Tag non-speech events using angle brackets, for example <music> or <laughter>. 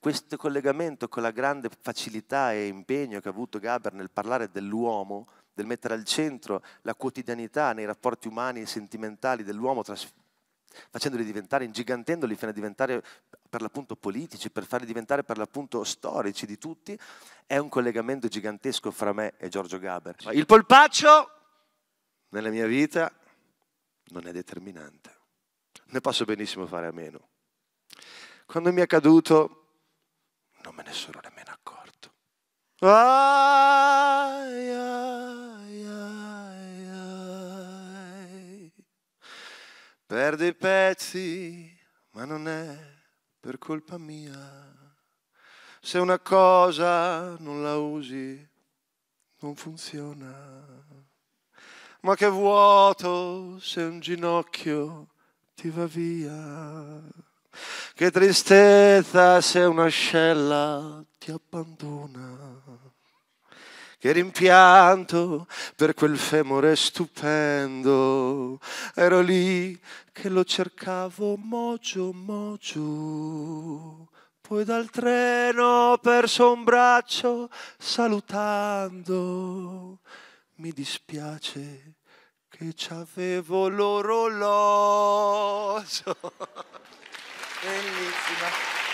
Questo collegamento con la grande facilità e impegno che ha avuto Gaber nel parlare dell'uomo, del mettere al centro la quotidianità nei rapporti umani e sentimentali dell'uomo, facendoli diventare, ingigantendoli fino a diventare per l'appunto politici, per farli diventare per l'appunto storici di tutti, è un collegamento gigantesco fra me e Giorgio Gaber. Il polpaccio nella mia vita non è determinante, ne posso benissimo fare a meno. Quando mi è caduto nessuno nemmeno accorto. Ai, ai, ai, ai. Perdo i pezzi, ma non è per colpa mia. Se una cosa non la usi, non funziona. Ma che vuoto se un ginocchio ti va via. Che tristezza se un'ascella ti abbandona. Che rimpianto per quel femore stupendo. Ero lì che lo cercavo mogio mogio. Poi dal treno perso un braccio salutando. Mi dispiace che c'avevo l'orologio. <laughs> 演にします